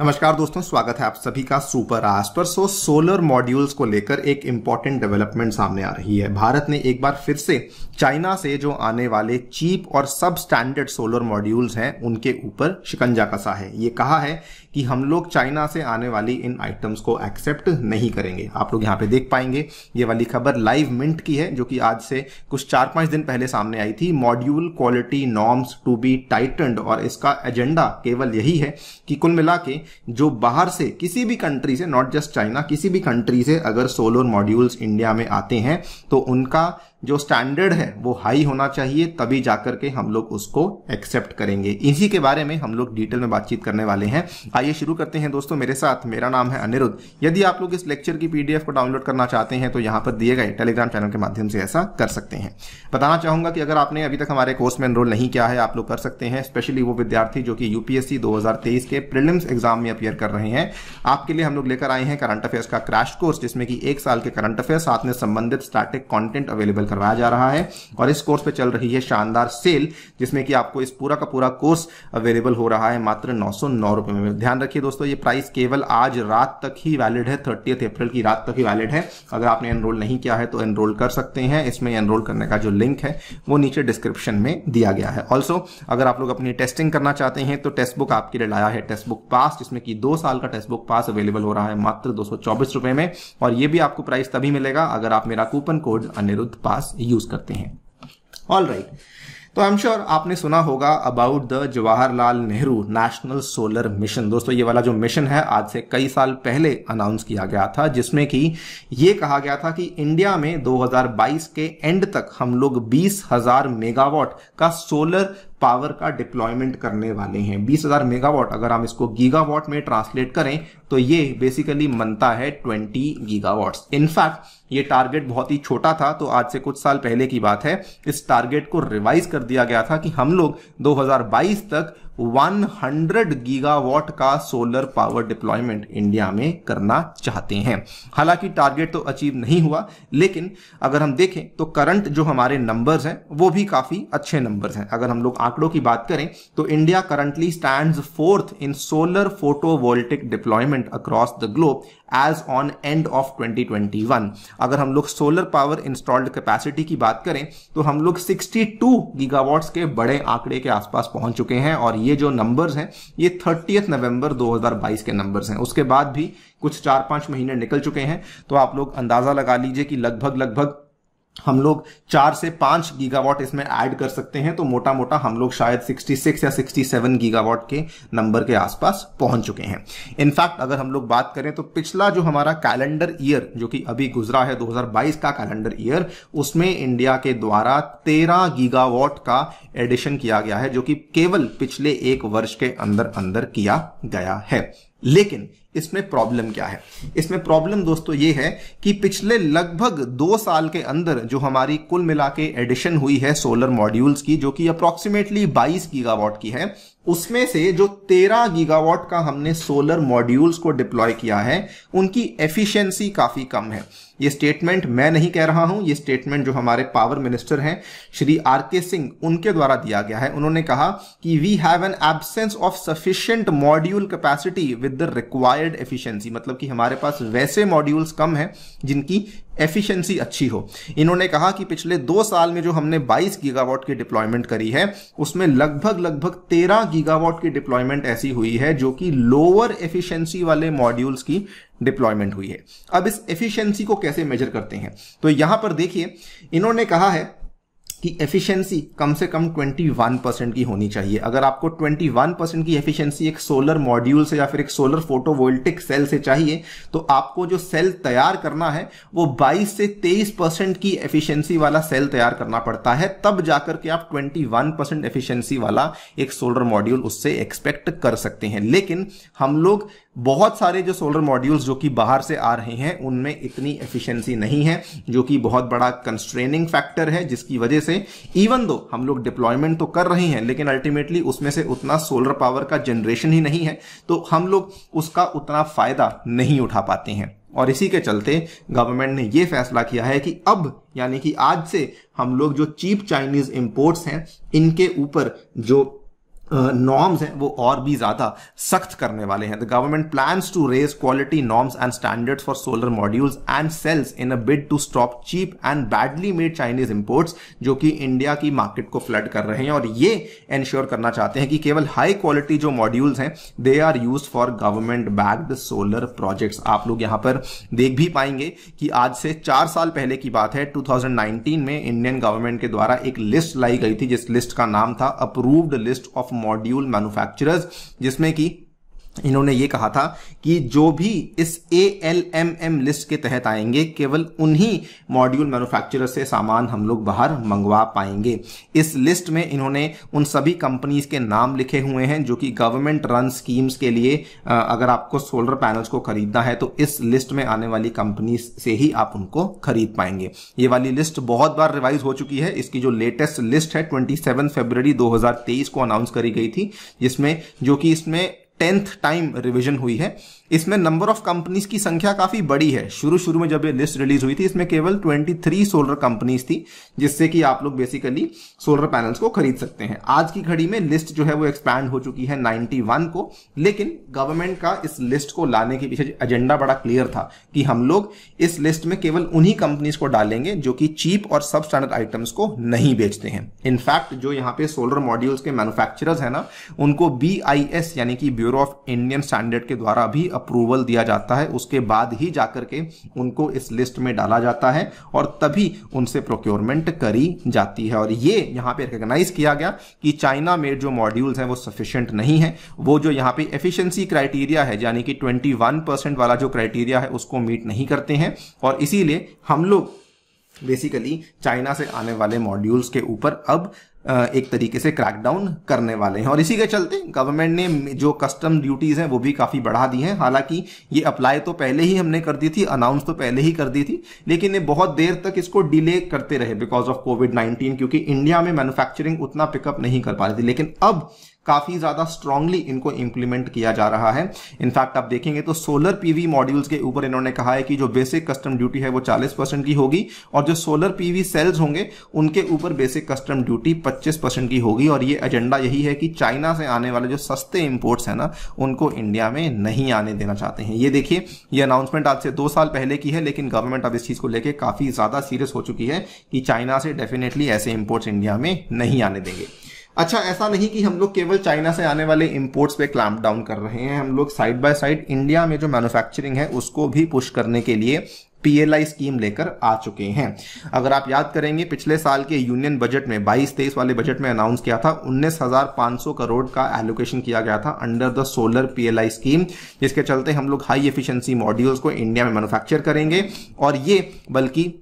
नमस्कार दोस्तों स्वागत है आप सभी का सुपर आस्ट पर सो सोलर मॉड्यूल्स को लेकर एक इम्पॉर्टेंट डेवलपमेंट सामने आ रही है भारत ने एक बार फिर से चाइना से जो आने वाले चीप और सब स्टैंडर्ड सोलर मॉड्यूल्स हैं उनके ऊपर शिकंजा कसा है ये कहा है कि हम लोग चाइना से आने वाली इन आइटम्स को एक्सेप्ट नहीं करेंगे आप लोग यहाँ पे देख पाएंगे ये वाली खबर लाइव मिंट की है जो कि आज से कुछ चार पांच दिन पहले सामने आई थी module quality norms to be tightened और इसका एजेंडा केवल यही है कि कुल मिला के जो बाहर से किसी भी कंट्री से नॉट जस्ट चाइना किसी भी कंट्री से अगर सोलर मॉड्यूल्स इंडिया में आते हैं तो उनका जो स्टैंडर्ड है वो हाई होना चाहिए तभी जाकर के हम लोग उसको एक्सेप्ट करेंगे इसी के बारे में हम लोग डिटेल में बातचीत करने वाले हैं आइए शुरू करते हैं दोस्तों मेरे साथ मेरा नाम है अनिरुद्ध यदि आप लोग इस लेक्चर की पीडीएफ को डाउनलोड करना चाहते हैं तो यहाँ पर दिए गए टेलीग्राम चैनल के माध्यम से ऐसा कर सकते हैं बताना चाहूंगा कि अगर आपने अभी तक हमारे कोर्स में एनरोल नहीं किया है आप लोग कर सकते हैं स्पेशली वो विद्यार्थी जो कि यूपीएससी दो के प्रिलिम्स एग्जाम में अपियर कर रहे हैं आपके लिए हम लोग लेकर आए हैं करंट अफेयर्स का क्रैश कोर्स जिसमें कि एक साल के करंट अफेयर्स साथ में संबंधित स्टार्टिक कॉन्टेंट अवेलेबल करवाया जा रहा है और इस कोर्स पे चल रही है शानदार सेल जिसमें कि आपको इस पूरा का पूरा कोर्स अवेलेबल हो रहा है मात्र नौ सौ नौ रुपए में ध्यान रखिए दोस्तों ये प्राइस केवल आज रात तक ही वैलिड है थर्टी अप्रैल की रात तक ही वैलिड है अगर आपने एनरोल नहीं किया है तो एनरोल कर सकते हैं इसमें एनरोल करने का जो लिंक है वो नीचे डिस्क्रिप्शन में दिया गया है ऑल्सो अगर आप लोग अपनी टेस्टिंग करना चाहते हैं तो टेस्ट बुक आपके लिए लाया है टेस्ट बुक पास जिसमें कि दो साल का टेस्ट बुक पास अवेलेबल हो रहा है मात्र दो रुपए में और ये भी आपको प्राइस तभी मिलेगा अगर आप मेरा coupon code Anirudh pass pass use करते हैं ऑल राइट तो आई एम श्योर आपने सुना होगा about the Jawaharlal Nehru national solar mission दोस्तों ये वाला जो मिशन है आज से कई साल पहले अनाउंस किया गया था जिसमें कि ये कहा गया था कि इंडिया में 2022 के एंड तक हम लोग बीस हजार मेगावाट का सोलर पावर का डिप्लॉयमेंट करने वाले हैं 20,000 मेगावाट अगर हम इसको गीगावाट में ट्रांसलेट करें तो ये बेसिकली मनता है 20 गीगावाट्स इनफैक्ट ये टारगेट बहुत ही छोटा था तो आज से कुछ साल पहले की बात है इस टारगेट को रिवाइज कर दिया गया था कि हम लोग 2022 तक 100 गीगावाट का सोलर पावर डिप्लॉयमेंट इंडिया में करना चाहते हैं हालांकि टारगेट तो अचीव नहीं हुआ लेकिन अगर हम देखें तो करंट जो हमारे नंबर्स हैं वो भी काफ़ी अच्छे नंबर्स हैं अगर हम लोग आंकड़ों की बात करें तो India currently stand fourth in solar photovoltaic deployment across the globe as on end of 2021 अगर हम लोग सोलर पावर इंस्टॉल्ड कैपेसिटी की बात करें तो हम लोग 62 गीगावाट्स के बड़े आंकड़े के आसपास पहुंच चुके हैं और ये ये जो नंबर्स हैं ये थर्टीथ नवंबर 2022 के नंबर्स हैं उसके बाद भी कुछ चार पांच महीने निकल चुके हैं तो आप लोग अंदाजा लगा लीजिए कि लगभग लगभग हम लोग चार से पांच गीगावाट इसमें ऐड कर सकते हैं तो मोटा मोटा हम लोग शायद 66 या 67 गीगावाट के नंबर के आसपास पहुंच चुके हैं इनफैक्ट अगर हम लोग बात करें तो पिछला जो हमारा कैलेंडर ईयर जो कि अभी गुजरा है 2022 का कैलेंडर ईयर उसमें इंडिया के द्वारा 13 गीगावाट का एडिशन किया गया है जो कि केवल पिछले एक वर्ष के अंदर अंदर किया गया है लेकिन इसमें प्रॉब्लम क्या है इसमें प्रॉब्लम दोस्तों ये है कि पिछले लगभग दो साल के अंदर जो हमारी कुल मिला के एडिशन हुई है सोलर मॉड्यूल्स की जो कि अप्रोक्सीमेटली 22 गीगावाट की है उसमें से जो 13 गीगावाट का हमने सोलर मॉड्यूल्स को डिप्लॉय किया है उनकी एफिशिएंसी काफ़ी कम है ये स्टेटमेंट मैं नहीं कह रहा हूं ये स्टेटमेंट जो हमारे पावर मिनिस्टर हैं श्री आर के सिंह उनके द्वारा दिया गया है उन्होंने कहा कि we have an absence of sufficient module capacity with the require desired efficiency मतलब कि हमारे पास वैसे मॉड्यूल्स कम हैं जिनकी एफिशिएंसी अच्छी हो इन्होंने कहा कि पिछले दो साल में जो हमने 22 गीगावाट की डिप्लॉयमेंट करी है उसमें लगभग लगभग 13 गीगावाट की डिप्लॉयमेंट ऐसी हुई है जो कि लोअर एफिशिएंसी वाले मॉड्यूल्स की डिप्लॉयमेंट हुई है अब इस एफिशिएंसी को कैसे मेजर करते हैं तो यहां पर देखिए इन्होंने कहा है की एफिशिएंसी कम से कम 21 परसेंट की होनी चाहिए अगर आपको 21 परसेंट की एफिशिएंसी एक सोलर मॉड्यूल से या फिर एक सोलर फोटोवोल्टिक सेल से चाहिए तो आपको जो सेल तैयार करना है वो 22 से 23 परसेंट की एफिशिएंसी वाला सेल तैयार करना पड़ता है तब जाकर के आप 21 परसेंट एफिशियंसी वाला एक सोलर मॉड्यूल उससे एक्सपेक्ट कर सकते हैं लेकिन हम लोग बहुत सारे जो सोलर मॉड्यूल्स जो कि बाहर से आ रहे हैं उनमें इतनी एफिशिएंसी नहीं है जो कि बहुत बड़ा कंस्ट्रेनिंग फैक्टर है जिसकी वजह से इवन दो हम लोग डिप्लॉयमेंट तो कर रहे हैं लेकिन अल्टीमेटली उसमें से उतना सोलर पावर का जनरेशन ही नहीं है तो हम लोग उसका उतना फायदा नहीं उठा पाते हैं और इसी के चलते गवर्नमेंट ने यह फैसला किया है कि अब यानी कि आज से हम लोग जो चीप चाइनीज इंपोर्ट्स हैं इनके ऊपर जो नॉर्म्स हैं वो और भी ज़्यादा सख्त करने वाले हैं the government plans to raise quality norms and standards for solar modules and cells in a bid to stop cheap and badly made Chinese imports जो कि इंडिया की मार्केट को फ्लड कर रहे हैं और ये इंश्योर करना चाहते हैं कि केवल हाई क्वालिटी जो मॉड्यूल्स हैं they are use for government backed solar projects आप लोग यहाँ पर देख भी पाएंगे कि आज से चार साल पहले की बात है टू में इंडियन गवर्नमेंट के द्वारा एक लिस्ट लाई गई थी जिस लिस्ट का नाम था approved list of module manufacturers जिसमें कि इन्होंने ये कहा था कि जो भी इस A L M M list के तहत आएंगे केवल उन्हीं मॉड्यूल मैन्युफैक्चरर से सामान हम लोग बाहर मंगवा पाएंगे इस लिस्ट में इन्होंने उन सभी कंपनीज के नाम लिखे हुए हैं जो कि गवर्नमेंट रन स्कीम्स के लिए अगर आपको सोलर पैनल्स को खरीदना है तो इस लिस्ट में आने वाली कंपनीज से ही आप उनको खरीद पाएंगे ये वाली लिस्ट बहुत बार रिवाइज हो चुकी है इसकी जो लेटेस्ट लिस्ट है ट्वेंटी सेवन फेब्रवरी को अनाउंस करी गई थी जिसमें जो कि इसमें टेंथ टाइम रिविजन हुई है इसमें नंबर ऑफ कंपनीज की संख्या काफी बड़ी है शुरू शुरू में जब ये लिस्ट रिलीज हुई थी इसमें केवल 23 सोलर कंपनीज थी जिससे कि आप लोग बेसिकली सोलर पैनल्स को खरीद सकते हैं आज की घड़ी में लिस्ट जो है वो एक्सपैंड हो चुकी है 91 को लेकिन गवर्नमेंट का इस लिस्ट को लाने के पीछे एजेंडा बड़ा क्लियर था कि हम लोग इस लिस्ट में केवल उन्ही कंपनीज को डालेंगे जो कि चीप और सब स्टैंडर्ड आइटम्स को नहीं बेचते हैं इनफैक्ट जो यहाँ पे सोलर मॉड्यूल्स के मैनुफैक्चर है ना उनको बी यानी कि ब्यूरो ऑफ इंडियन स्टैंडर्ड के द्वारा भी अप्रूवल दिया जाता है उसके बाद ही जाकर के उनको इस लिस्ट में डाला जाता है और तभी उनसे प्रोक्योरमेंट करी जाती है और ये यहाँ पे रिकग्नाइज किया गया कि चाइना मेड जो मॉड्यूल्स हैं वो सफिशियंट नहीं है वो जो यहाँ पे एफिशिएंसी क्राइटेरिया है यानी कि 21 परसेंट वाला जो क्राइटेरिया है उसको मीट नहीं करते हैं और इसीलिए हम लोग बेसिकली चाइना से आने वाले मॉड्यूल्स के ऊपर अब एक तरीके से क्रैकडाउन करने वाले हैं और इसी के चलते गवर्नमेंट ने जो कस्टम ड्यूटीज़ हैं वो भी काफ़ी बढ़ा दी हैं हालांकि ये अप्लाई तो पहले ही हमने कर दी थी अनाउंस तो पहले ही कर दी थी लेकिन ये बहुत देर तक इसको डिले करते रहे बिकॉज ऑफ कोविड 19 क्योंकि इंडिया में मैनुफैक्चरिंग उतना पिकअप नहीं कर पा रही थी लेकिन अब काफ़ी ज़्यादा स्ट्रांगली इनको इंप्लीमेंट किया जा रहा है इनफैक्ट आप देखेंगे तो सोलर पीवी मॉड्यूल्स के ऊपर इन्होंने कहा है कि जो बेसिक कस्टम ड्यूटी है वो 40 परसेंट की होगी और जो सोलर पीवी सेल्स होंगे उनके ऊपर बेसिक कस्टम ड्यूटी 25 परसेंट की होगी और ये एजेंडा यही है कि चाइना से आने वाले जो सस्ते इम्पोर्ट्स हैं ना उनको इंडिया में नहीं आने देना चाहते हैं ये देखिए ये अनाउंसमेंट आज से दो साल पहले की है लेकिन गवर्नमेंट अब इस चीज़ को लेकर काफ़ी ज़्यादा सीरियस हो चुकी है कि चाइना से डेफिनेटली ऐसे इम्पोर्ट्स इंडिया में नहीं आने देंगे अच्छा ऐसा नहीं कि हम लोग केवल चाइना से आने वाले इम्पोर्ट्स पे क्लैम्प डाउन कर रहे हैं हम लोग साइड बाय साइड इंडिया में जो मैन्युफैक्चरिंग है उसको भी पुश करने के लिए पीएलआई स्कीम लेकर आ चुके हैं अगर आप याद करेंगे पिछले साल के यूनियन बजट में 22 तेईस वाले बजट में अनाउंस किया था 19,500 करोड़ का एलोकेशन किया गया था under the solar PLI scheme जिसके चलते हम लोग हाई एफिशिएंसी मॉड्यूल्स को इंडिया में मैन्युफैक्चर करेंगे और ये बल्कि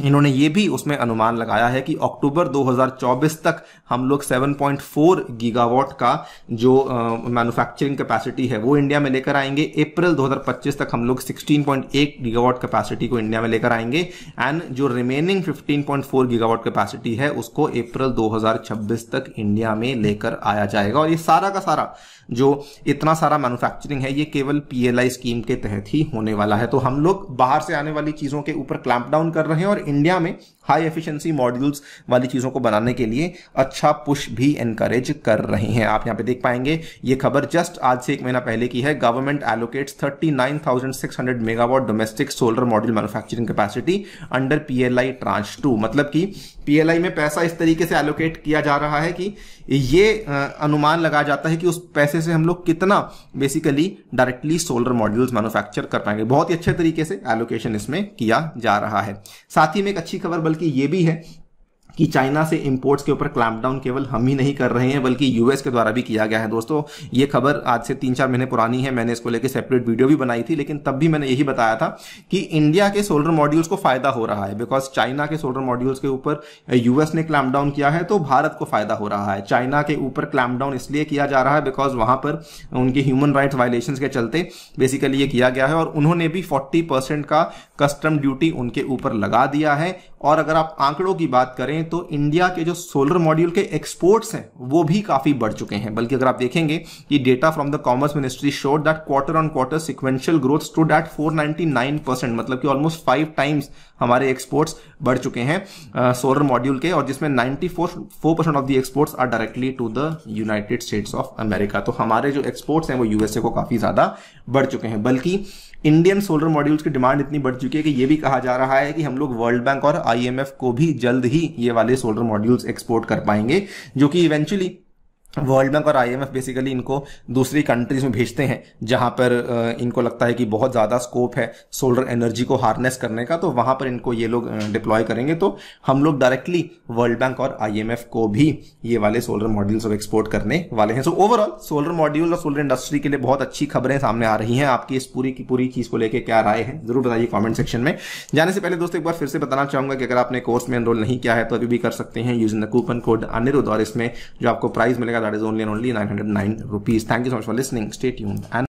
इन्होंने ये भी उसमें अनुमान लगाया है कि अक्टूबर 2024 तक हम लोग 7.4 गीगावाट का जो मैन्युफैक्चरिंग uh, कैपेसिटी है वो इंडिया में लेकर आएंगे अप्रैल 2025 तक हम लोग 16.1 गीगावाट कैपेसिटी को इंडिया में लेकर आएंगे एंड जो रिमेनिंग 15.4 गीगावाट कैपेसिटी है उसको अप्रैल 2026 तक इंडिया में लेकर आया जाएगा और ये सारा का सारा जो इतना सारा मैन्युफैक्चरिंग है ये केवल पीएलआई स्कीम के तहत ही होने वाला है तो हम लोग बाहर से आने वाली चीज़ों के ऊपर क्लैंप डाउन कर रहे हैं और इंडिया में हाई एफिशिएंसी मॉड्यूल्स वाली चीज़ों को बनाने के लिए अच्छा पुश भी इनकरेज कर रहे हैं आप यहाँ पे देख पाएंगे ये खबर जस्ट आज से एक महीना पहले की है government allocates 39,600 megawatt domestic solar module manufacturing capacity under PLI tranche two मतलब कि पीएलआई में पैसा इस तरीके से एलोकेट किया जा रहा है कि ये अनुमान लगाया जाता है कि उस पैसे से हम लोग कितना basically directly solar modules manufacture कर पाएंगे बहुत ही अच्छे तरीके से एलोकेशन इसमें किया जा रहा है साथ साथ ही में एक अच्छी खबर बल्कि ये भी है कि चाइना से इम्पोर्ट्स के ऊपर डाउन केवल हम ही नहीं कर रहे हैं बल्कि यूएस के द्वारा भी किया गया है दोस्तों ये खबर आज से तीन चार महीने पुरानी है मैंने इसको लेकर सेपरेट वीडियो भी बनाई थी लेकिन तब भी मैंने यही बताया था कि इंडिया के सोलर मॉड्यूल्स को फायदा हो रहा है बिकॉज चाइना के सोलर मॉड्यूल्स के ऊपर यूएस ने डाउन किया है तो भारत को फायदा हो रहा है चाइना के ऊपर डाउन इसलिए किया जा रहा है बिकॉज वहां पर उनके ह्यूमन राइट वायलेशन के चलते बेसिकली ये किया गया है और उन्होंने भी फोर्टी का कस्टम ड्यूटी उनके ऊपर लगा दिया है और अगर आप आंकड़ों की बात करें करें तो इंडिया के जो सोलर मॉड्यूल के एक्सपोर्ट्स हैं वो भी काफ़ी बढ़ चुके हैं बल्कि अगर आप देखेंगे ये data from the commerce ministry showed that quarter on quarter sequential growth stood at 499 percent मतलब कि ऑलमोस्ट फाइव टाइम्स हमारे एक्सपोर्ट्स बढ़ चुके हैं सोलर uh, मॉड्यूल के और जिसमें 94 four percent of the exports are directly to the United States of America तो हमारे जो एक्सपोर्ट्स हैं वो यूएसए को काफ़ी ज़्यादा बढ़ चुके हैं बल्कि इंडियन सोलर मॉड्यूल्स की डिमांड इतनी बढ़ चुकी है कि ये भी कहा जा रहा है कि हम लोग वर्ल्ड बैंक और आईएमएफ को भी जल्द ही ये वाले सोलर मॉड्यूल्स एक्सपोर्ट कर पाएंगे जो कि इवेंचुअली वर्ल्ड बैंक और आईएमएफ बेसिकली इनको दूसरी कंट्रीज में भेजते हैं जहां पर इनको लगता है कि बहुत ज़्यादा स्कोप है सोलर एनर्जी को हार्नेस करने का तो वहां पर इनको ये लोग डिप्लॉय करेंगे तो हम लोग डायरेक्टली वर्ल्ड बैंक और आईएमएफ को भी ये वाले सोलर मॉड्यूल्स एक्सपोर्ट करने वाले हैं सो ओवरऑल सोलर मॉड्यूल और सोलर इंडस्ट्री के लिए बहुत अच्छी खबरें सामने आ रही हैं आपकी इस पूरी की पूरी चीज़ को लेकर क्या राय है जरूर बताइए कॉमेंट सेक्शन में जाने से पहले दोस्तों एक बार फिर से बताना चाहूंगा कि अगर आपने कोर्स में एनरोल नहीं किया है तो अभी भी कर सकते हैं using the coupon code Anirudh और इसमें जो आपको प्राइज मिलेगा that is only and only 909 rupees thank you so much for listening stay tuned and